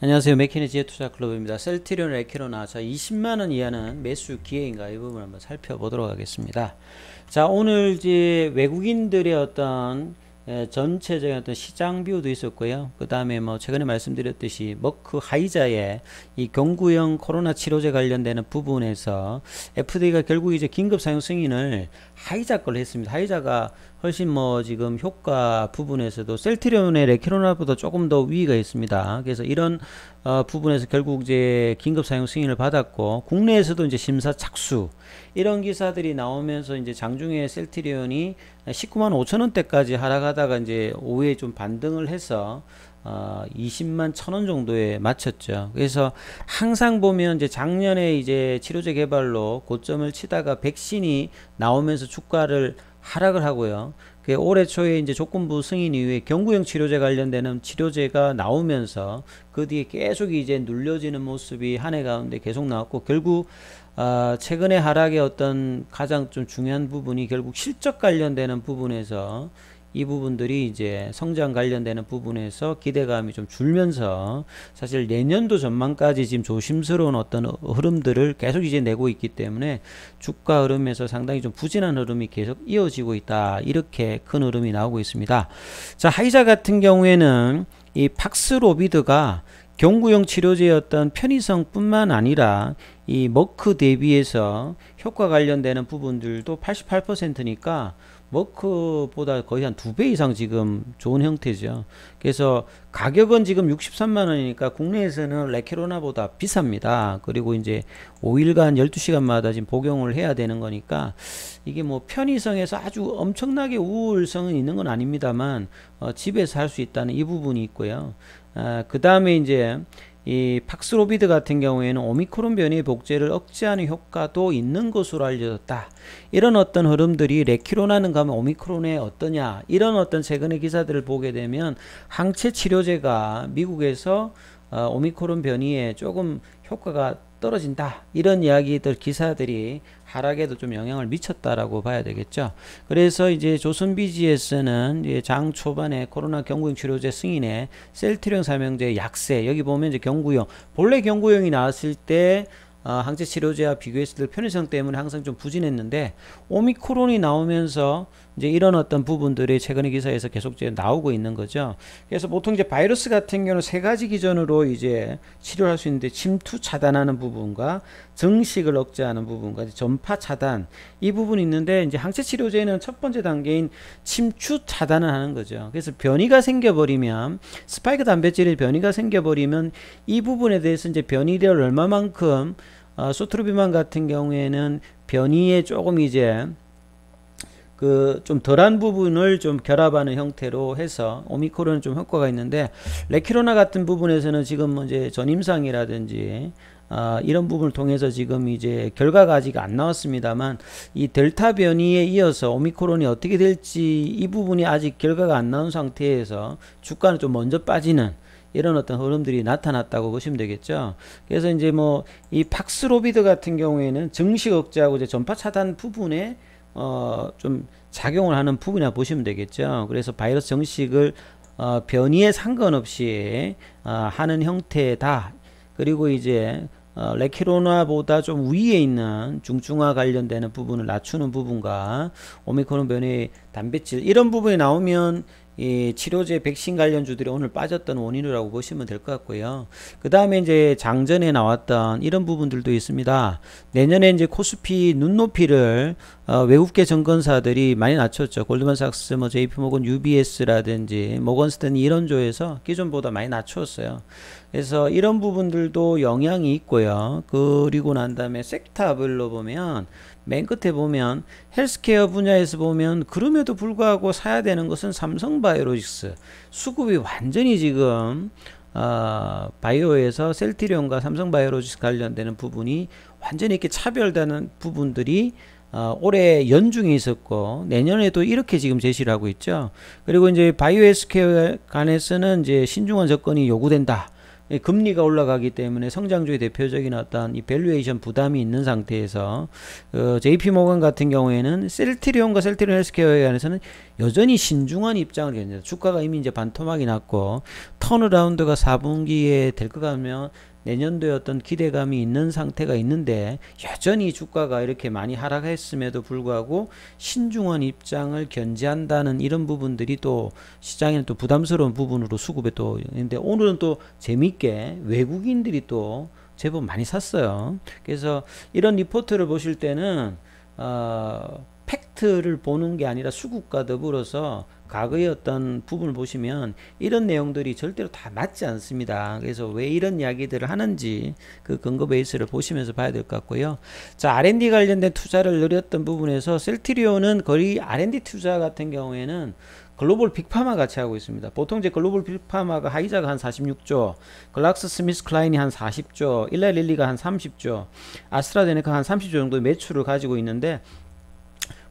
안녕하세요. 맥키니지의 투자클럽입니다. 셀트리온, 에키로나 자 20만원 이하는 매수 기회인가 이 부분 한번 살펴보도록 하겠습니다. 자 오늘 이제 외국인들의 어떤 전체적인 어떤 시장 비유도 있었고요. 그 다음에 뭐 최근에 말씀드렸듯이 머크 하이자의 이 경구형 코로나 치료제 관련되는 부분에서 FDA가 결국 이제 긴급 사용 승인을 하이자 걸 했습니다. 하이자가 훨씬 뭐 지금 효과 부분에서도 셀트리온의 레키로나보다 조금 더 위가 있습니다. 그래서 이런 어, 부분에서 결국 이제 긴급 사용 승인을 받았고 국내에서도 이제 심사 착수 이런 기사들이 나오면서 이제 장중에 셀트리온이 19만 5천 원대까지 하락하다가 이제 오후에 좀 반등을 해서 어, 20만 천원 정도에 맞췄죠. 그래서 항상 보면 이제 작년에 이제 치료제 개발로 고점을 치다가 백신이 나오면서 주가를 하락을 하고요. 올해 초에 이제 조건부 승인 이후에 경구형 치료제 관련되는 치료제가 나오면서 그 뒤에 계속 이제 눌려지는 모습이 한 해 가운데 계속 나왔고 결국 어, 최근에 하락의 어떤 가장 좀 중요한 부분이 결국 실적 관련되는 부분에서 이 부분들이 이제 성장 관련되는 부분에서 기대감이 좀 줄면서 사실 내년도 전망까지 지금 조심스러운 어떤 흐름들을 계속 이제 내고 있기 때문에 주가 흐름에서 상당히 좀 부진한 흐름이 계속 이어지고 있다. 이렇게 큰 흐름이 나오고 있습니다. 자, 하이자 같은 경우에는 이 팍스 로비드가 경구용 치료제였던 편의성뿐만 아니라 이 머크 대비해서 효과 관련되는 부분들도 88%니까 머크보다 거의 한 두 배 이상 지금 좋은 형태죠. 그래서 가격은 지금 63만원이니까 국내에서는 레케로나보다 비쌉니다. 그리고 이제 5일간 12시간마다 지금 복용을 해야 되는 거니까 이게 뭐 편의성에서 아주 엄청나게 우울성은 있는 건 아닙니다만 어 집에서 할 수 있다는 이 부분이 있고요. 아, 그 다음에 이제 이 팍스로비드 같은 경우에는 오미크론 변이의 복제를 억제하는 효과도 있는 것으로 알려졌다. 이런 어떤 흐름들이 레키로나는 가면 오미크론에 어떠냐 이런 어떤 최근의 기사들을 보게 되면 항체 치료제가 미국에서 어, 오미크론 변이에 조금 효과가 떨어진다 이런 이야기들 기사들이 하락에도 좀 영향을 미쳤다라고 봐야 되겠죠. 그래서 이제 조선비지에서는 장 초반에 코로나 경구용 치료제 승인에 셀트령 사명제 약세 여기 보면 이제 경구용 본래 경구용이 나왔을 때 아, 항체 치료제와 비교했을 때 편의성 때문에 항상 좀 부진했는데 오미크론이 나오면서 이제 이런 어떤 부분들이 최근에 기사에서 계속 이제 나오고 있는 거죠. 그래서 보통 이제 바이러스 같은 경우는 세 가지 기준으로 이제 치료할 수 있는데 침투 차단하는 부분과 증식을 억제하는 부분과 전파 차단 이 부분이 있는데 이제 항체 치료제는 첫 번째 단계인 침투 차단을 하는 거죠. 그래서 변이가 생겨버리면 스파이크 단백질의 변이가 생겨버리면 이 부분에 대해서 이제 변이를 얼마만큼 어, 수트루비만 같은 경우에는 변이에 조금 이제 그 좀 덜한 부분을 좀 결합하는 형태로 해서 오미크론은 좀 효과가 있는데 레키로나 같은 부분에서는 지금 뭐 이제 전임상이라든지 아, 이런 부분을 통해서 지금 이제 결과가 아직 안 나왔습니다만 이 델타 변이에 이어서 오미크론이 어떻게 될지 이 부분이 아직 결과가 안 나온 상태에서 주가는 좀 먼저 빠지는 이런 어떤 흐름들이 나타났다고 보시면 되겠죠. 그래서 이제 뭐이 팍스로비드 같은 경우에는 증시 억제하고 이제 전파 차단 부분에 어좀 작용을 하는 부분이라 보시면 되겠죠. 그래서 바이러스 정식을 어 변이에 상관없이 어 하는 형태다. 그리고 이제 어, 레키로나보다 좀 위에 있는 중증화 관련되는 부분을 낮추는 부분과 오미크론 변이 단백질 이런 부분이 나오면 이 치료제 백신 관련주들이 오늘 빠졌던 원인이라고 보시면 될 것 같고요. 그 다음에 이제 장전에 나왔던 이런 부분들도 있습니다. 내년에 이제 코스피 눈높이를 어, 외국계 증권사들이 많이 낮췄죠. 골드만삭스, 뭐 JP모건, UBS라든지 모건스탠 이런 조에서 기존보다 많이 낮추었어요. 그래서 이런 부분들도 영향이 있고요. 그리고 난 다음에 섹터별로 보면 맨 끝에 보면 헬스케어 분야에서 보면 그럼에도 불구하고 사야 되는 것은 삼성바이오로직스 수급이 완전히 지금 어, 바이오에서 셀티리온과 삼성바이오로직스 관련되는 부분이 완전히 이렇게 차별되는 부분들이 어, 올해 연중에 있었고 내년에도 이렇게 지금 제시를 하고 있죠. 그리고 이제 바이오 헬스케어 간에서는 이제 신중한 접근이 요구된다. 금리가 올라가기 때문에 성장주의 대표적인 어떤 이 밸류에이션 부담이 있는 상태에서 어, JP 모건 같은 경우에는 셀트리온과 셀트리온 헬스케어에 관해서는 여전히 신중한 입장을 견니다 주가가 이미 이제 반토막이 났고 턴어라운드가 4분기에 될 것 같으면 내년도에 어떤 기대감이 있는 상태가 있는데 여전히 주가가 이렇게 많이 하락했음에도 불구하고 신중한 입장을 견지한다는 이런 부분들이 또 시장에는 또 부담스러운 부분으로 수급에 또 있는데 오늘은 또 재밌게 외국인들이 또 제법 많이 샀어요. 그래서 이런 리포트를 보실 때는 어, 팩트를 보는 게 아니라 수국과 더불어서 과거의 어떤 부분을 보시면 이런 내용들이 절대로 다 맞지 않습니다. 그래서 왜 이런 이야기들을 하는지 그 근거 베이스를 보시면서 봐야 될 것 같고요. 자, R&D 관련된 투자를 늘렸던 부분에서 셀트리온은 거의 R&D 투자 같은 경우에는 글로벌 빅파마 같이 하고 있습니다. 보통 이제 글로벌 빅파마가 하이자가 한 46조, 글락스 스미스 클라인이 한 40조, 일라 릴리가 한 30조, 아스트라제네카 한 30조 정도 매출을 가지고 있는데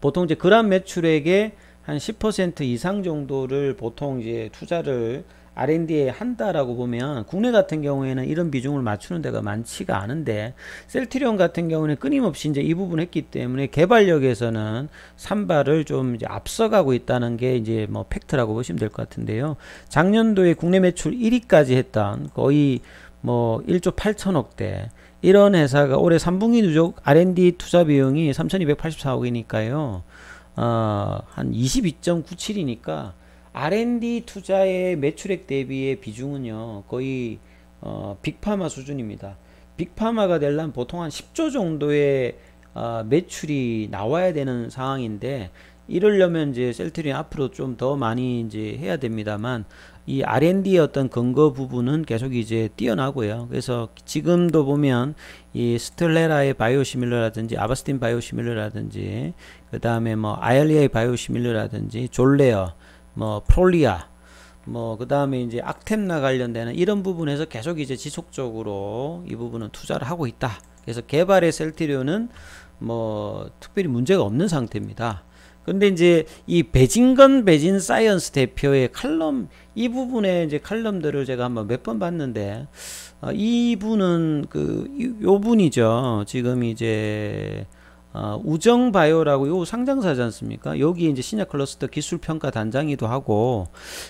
보통 이제 그람 매출액의 한 10% 이상 정도를 보통 이제 투자를 R&D에 한다라고 보면 국내 같은 경우에는 이런 비중을 맞추는 데가 많지가 않은데 셀트리온 같은 경우는 끊임없이 이제 이 부분 했기 때문에 개발력에서는 산발을 좀 이제 앞서가고 있다는 게 이제 뭐 팩트라고 보시면 될 것 같은데요. 작년도에 국내 매출 1위까지 했던 거의 뭐 1조 8천억 대 이런 회사가 올해 3분기 누적 R&D 투자 비용이 3,284억이니까요. 어, 한 22.97이니까 R&D 투자의 매출액 대비의 비중은요. 거의 어, 빅파마 수준입니다. 빅파마가 되려면 보통 한 10조 정도의 어, 매출이 나와야 되는 상황인데 이러려면 이제 셀트리 앞으로 좀 더 많이 이제 해야 됩니다만 이 R&D의 어떤 근거 부분은 계속 이제 뛰어나고요. 그래서 지금도 보면 이 스텔레라의 바이오시밀러라든지 아바스틴 바이오시밀러라든지 그 다음에 뭐 아일리아의 바이오시밀러라든지 졸레어, 뭐 프롤리아 뭐 그 다음에 이제 악템나 관련되는 이런 부분에서 계속 이제 지속적으로 이 부분은 투자를 하고 있다. 그래서 개발의 셀티료는 뭐 특별히 문제가 없는 상태입니다. 근데 이제 이 배진건 배진 사이언스 대표의 칼럼 이 부분에 이제 칼럼들을 제가 한번 몇 번 봤는데 어, 이분은 그 요 분이죠. 지금 이제 어, 우정바이오라고 요 상장사지 않습니까? 여기 이제 신약 클러스터 기술평가 단장이도 하고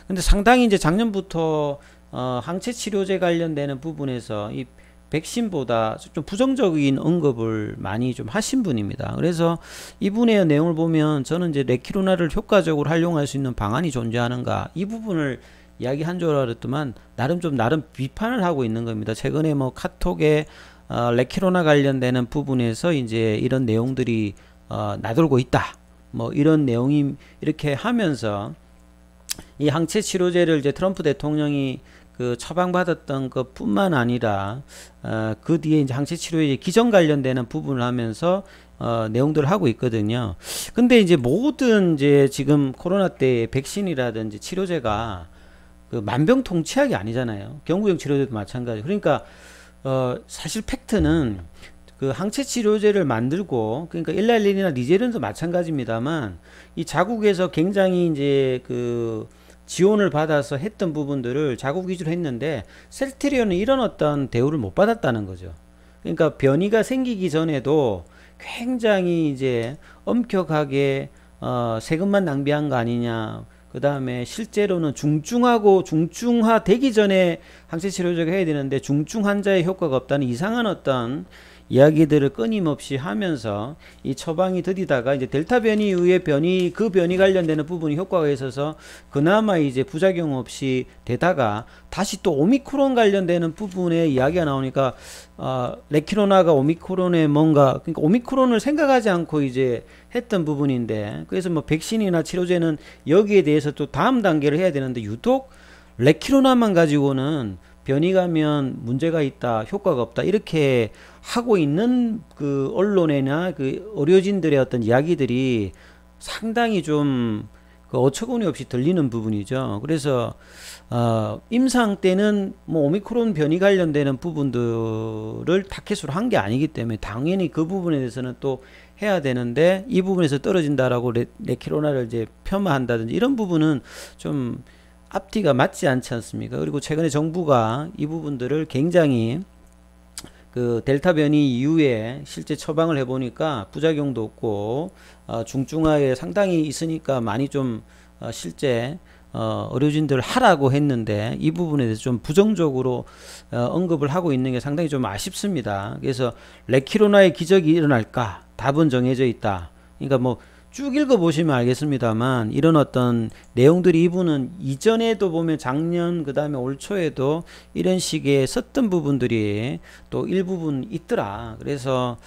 근데 상당히 이제 작년부터 어, 항체 치료제 관련되는 부분에서 이 백신보다 좀 부정적인 언급을 많이 좀 하신 분입니다. 그래서 이분의 내용을 보면 저는 이제 레키로나를 효과적으로 활용할 수 있는 방안이 존재하는가 이 부분을 이야기한 줄 알았더만 나름 좀 나름 비판을 하고 있는 겁니다. 최근에 뭐 카톡에 어, 레키로나 관련되는 부분에서 이제 이런 내용들이 어, 나돌고 있다. 뭐 이런 내용이 이렇게 하면서 이 항체 치료제를 이제 트럼프 대통령이 그 처방받았던 것 뿐만 아니라 어, 그 뒤에 이제 항체 치료의 기전 관련되는 부분을 하면서 어, 내용들을 하고 있거든요. 근데 이제 모든 이제 지금 코로나 때 백신이라든지 치료제가 그 만병통치약이 아니잖아요. 경구용 치료제도 마찬가지. 그러니까 어, 사실 팩트는 그 항체 치료제를 만들고 그러니까 일랄린이나 니제른도 마찬가지입니다만 이 자국에서 굉장히 이제 그 지원을 받아서 했던 부분들을 자국 위주로 했는데 셀트리온은 이런 어떤 대우를 못 받았다는 거죠. 그러니까 변이가 생기기 전에도 굉장히 이제 엄격하게 어, 세금만 낭비한 거 아니냐. 그 다음에 실제로는 중증하고 중증화 되기 전에 항체 치료제가 해야 되는데 중증 환자의 효과가 없다는 이상한 어떤 이야기들을 끊임없이 하면서 이 처방이 드디다가 이제 델타 변이 이후에 변이 그 변이 관련되는 부분이 효과가 있어서 그나마 이제 부작용 없이 되다가 다시 또 오미크론 관련되는 부분에 이야기가 나오니까 아레키로나가 오미크론에 뭔가 그러니까 오미크론을 생각하지 않고 이제 했던 부분인데 그래서 뭐 백신이나 치료제는 여기에 대해서 또 다음 단계를 해야 되는데 유독 레키로나만 가지고는 변이 가면 문제가 있다, 효과가 없다 이렇게 하고 있는 그 언론이나 그 의료진들의 어떤 이야기들이 상당히 좀 그 어처구니 없이 들리는 부분이죠. 그래서 어, 임상 때는 뭐 오미크론 변이 관련되는 부분들을 타켓으로 한 게 아니기 때문에 당연히 그 부분에 대해서는 또 해야 되는데 이 부분에서 떨어진다라고 레, 레키로나를 이제 폄하한다든지 이런 부분은 좀 앞뒤가 맞지 않지 않습니까? 그리고 최근에 정부가 이 부분들을 굉장히 그 델타 변이 이후에 실제 처방을 해보니까 부작용도 없고 어, 중증화에 상당히 있으니까 많이 좀 어, 실제 어, 의료진들 하라고 했는데 이 부분에 대해서 좀 부정적으로 어, 언급을 하고 있는 게 상당히 좀 아쉽습니다. 그래서 레키로나의 기적이 일어날까? 답은 정해져 있다. 그러니까 뭐쭉 읽어보시면 알겠습니다만 이런 어떤 내용들이 이분은 이전에도 보면 작년 그 다음에 올 초에도 이런 식의 썼던 부분들이 또 일부분 있더라 그래서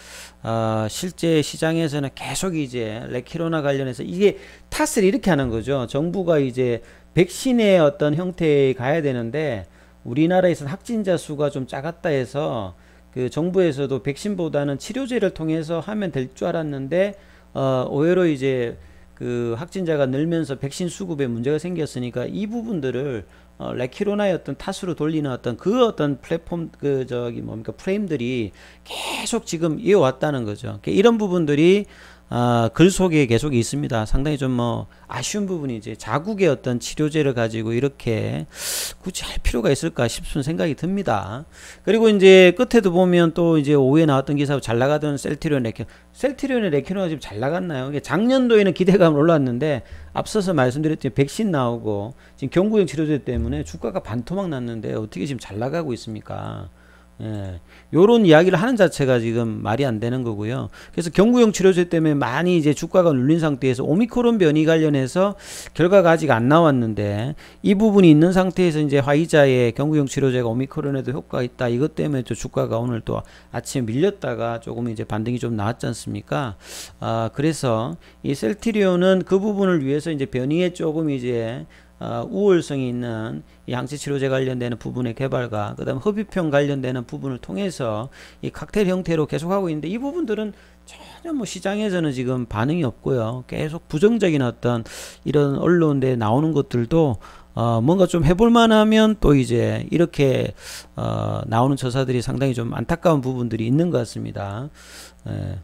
어 실제 시장에서는 계속 이제 레키로나 관련해서 이게 탓을 이렇게 하는 거죠 정부가 이제 백신의 어떤 형태에 가야 되는데 우리나라에서는 확진자 수가 좀 작았다 해서 그 정부에서도 백신보다는 치료제를 통해서 하면 될 줄 알았는데 어, 오히려 이제 그 확진자가 늘면서 백신 수급에 문제가 생겼으니까 이 부분들을 어, 레키로나의 어떤 탓으로 돌리는 어떤 그 어떤 플랫폼 그 저기 뭡니까 프레임들이 계속 지금 이어왔다는 거죠. 그러니까 이런 부분들이 아, 글 속에 계속 있습니다. 상당히 좀 뭐 아쉬운 부분이 이제 자국의 어떤 치료제를 가지고 이렇게 굳이 할 필요가 있을까 싶은 생각이 듭니다. 그리고 이제 끝에도 보면 또 이제 오후에 나왔던 기사로 잘 나가던 셀트리온 레케 셀트리온의 레케노가 지금 잘 나갔나요? 작년도에는 기대감 을 올랐는데 앞서서 말씀드렸듯이 백신 나오고 지금 경구용 치료제 때문에 주가가 반토막 났는데 어떻게 지금 잘 나가고 있습니까? 예. 요런 이야기를 하는 자체가 지금 말이 안 되는 거고요. 그래서 경구용 치료제 때문에 많이 이제 주가가 눌린 상태에서 오미크론 변이 관련해서 결과가 아직 안 나왔는데 이 부분이 있는 상태에서 이제 화이자의 경구용 치료제가 오미크론에도 효과가 있다. 이것 때문에 또 주가가 오늘 또 아침에 밀렸다가 조금 이제 반등이 좀 나왔지 않습니까? 아, 그래서 이셀트리온은그 부분을 위해서 이제 변이에 조금 이제 어, 우월성이 있는 양치치료제 관련되는 부분의 개발과 그 다음 흡입형 관련되는 부분을 통해서 이 칵테일 형태로 계속하고 있는데 이 부분들은 전혀 뭐 시장에서는 지금 반응이 없고요. 계속 부정적인 어떤 이런 언론에 나오는 것들도 어, 뭔가 좀 해볼만 하면 또 이제 이렇게 어, 나오는 저사들이 상당히 좀 안타까운 부분들이 있는 것 같습니다. 예.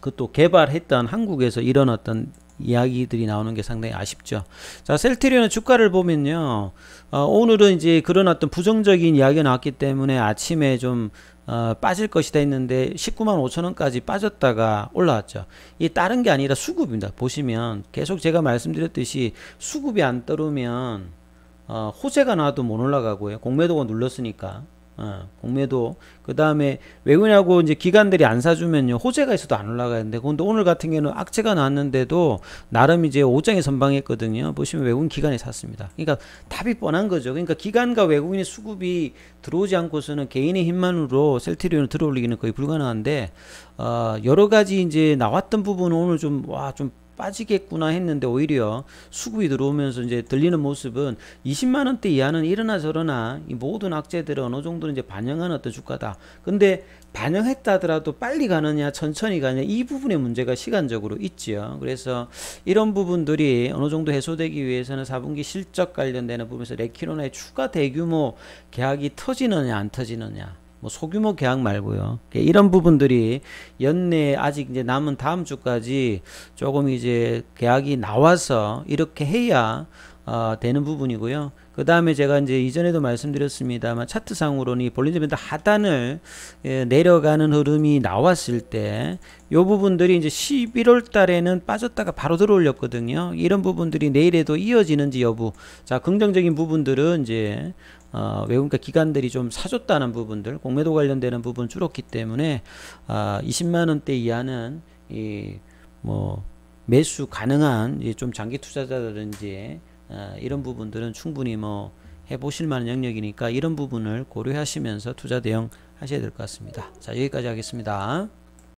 그또 개발했던 한국에서 이런 어떤 이야기들이 나오는 게 상당히 아쉽죠. 자, 셀트리온의 주가를 보면요. 어, 오늘은 이제 그런 어떤 부정적인 이야기가 나왔기 때문에 아침에 좀 어, 빠질 것이다 했는데 19만 5천원까지 빠졌다가 올라왔죠. 이 다른 게 아니라 수급입니다. 보시면 계속 제가 말씀드렸듯이 수급이 안떠오면 어, 호재가 나와도 못 올라가고요. 공매도가 눌렀으니까. 어, 공매도 그 다음에 왜냐고 이제 기관들이 안 사주면요 호재가 있어도 안 올라가는데 근데 오늘 같은 경우는 악재가 나왔는데도 나름 이제 오장이 선방했거든요 보시면 외국인 기관이 샀습니다 그러니까 답이 뻔한 거죠 그러니까 기관과 외국인의 수급이 들어오지 않고서는 개인의 힘만으로 셀트리온을 들어올리기는 거의 불가능한데 어, 여러 가지 이제 나왔던 부분은 오늘 좀 와좀 빠지겠구나 했는데 오히려 수급이 들어오면서 이제 들리는 모습은 20만 원대 이하는 이러나 저러나 이 모든 악재들을 어느 정도는 이제 반영한 어떤 주가다. 근데 반영했다더라도 빨리 가느냐 천천히 가느냐 이 부분의 문제가 시간적으로 있지요. 그래서 이런 부분들이 어느 정도 해소되기 위해서는 4분기 실적 관련되는 부분에서 레키로나의 추가 대규모 계약이 터지느냐 안 터지느냐 뭐 소규모 계약 말고요. 이런 부분들이 연내 아직 이제 남은 다음 주까지 조금 이제 계약이 나와서 이렇게 해야 어, 되는 부분이고요. 그 다음에 제가 이제 이전에도 말씀드렸습니다만 차트상으로는 이 볼린저밴드 하단을 예, 내려가는 흐름이 나왔을 때 이 부분들이 이제 11월 달에는 빠졌다가 바로 들어올렸거든요. 이런 부분들이 내일에도 이어지는지 여부. 자, 긍정적인 부분들은 이제 어, 외국가 기관들이 좀 사줬다는 부분들, 공매도 관련되는 부분 줄었기 때문에 아, 20만 원대 이하는 이 뭐 매수 가능한 좀 장기 투자자라든지 이런 부분들은 충분히 뭐 해보실 만한 영역이니까 이런 부분을 고려하시면서 투자 대응 하셔야 될 것 같습니다. 자 여기까지 하겠습니다.